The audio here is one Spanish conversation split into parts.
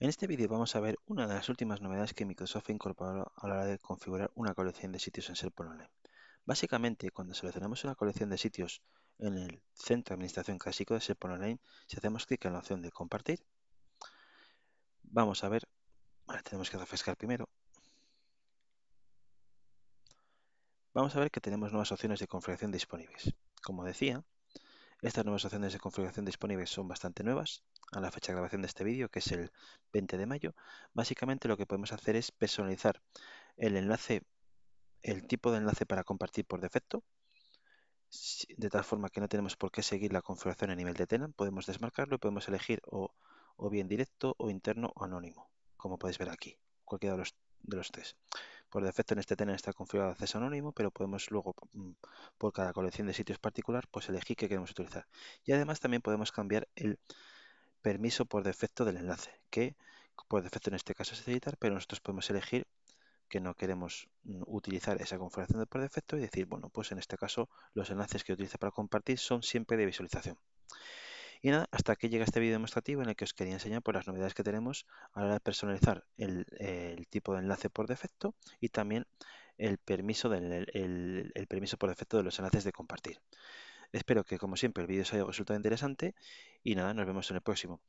En este vídeo vamos a ver una de las últimas novedades que Microsoft incorporado a la hora de configurar una colección de sitios en SharePoint Básicamente, cuando seleccionamos una colección de sitios en el Centro de Administración Clásico de SharePoint Online, si hacemos clic en la opción de Compartir, vamos a ver, tenemos que refrescar primero, vamos a ver que tenemos nuevas opciones de configuración disponibles. Como decía, estas nuevas opciones de configuración disponibles son bastante nuevas a la fecha de grabación de este vídeo, que es el 20 de mayo. Básicamente lo que podemos hacer es personalizar el enlace, el tipo de enlace para compartir por defecto, de tal forma que no tenemos por qué seguir la configuración a nivel de tenant. Podemos desmarcarlo y podemos elegir o, bien directo, o interno, o anónimo, como podéis ver aquí, cualquiera de los tres. Por defecto en este tener está configurado acceso anónimo, pero podemos luego, mm, por cada colección de sitios particular, pues elegir qué queremos utilizar. Y además también podemos cambiar el permiso por defecto del enlace, que por defecto en este caso es editar, pero nosotros podemos elegir que no queremos mm, utilizar esa configuración por defecto y decir, bueno, pues en este caso los enlaces que utilice para compartir son siempre de visualización. Y nada, hasta aquí llega este vídeo demostrativo en el que os quería enseñar por pues, las novedades que tenemos a la hora de personalizar el, tipo de enlace por defecto y también el permiso, el, permiso por defecto de los enlaces de compartir. Espero que, como siempre, el vídeo os haya resultado interesante y nada, nos vemos en el próximo.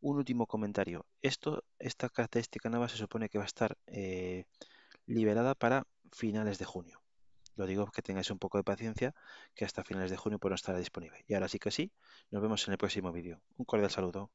Un último comentario. Esto, esta característica nueva se supone que va a estar eh, liberada para finales de junio. Lo digo que tengáis un poco de paciencia, que hasta finales de junio pues no estará disponible. Y ahora sí que sí, nos vemos en el próximo vídeo. Un cordial saludo.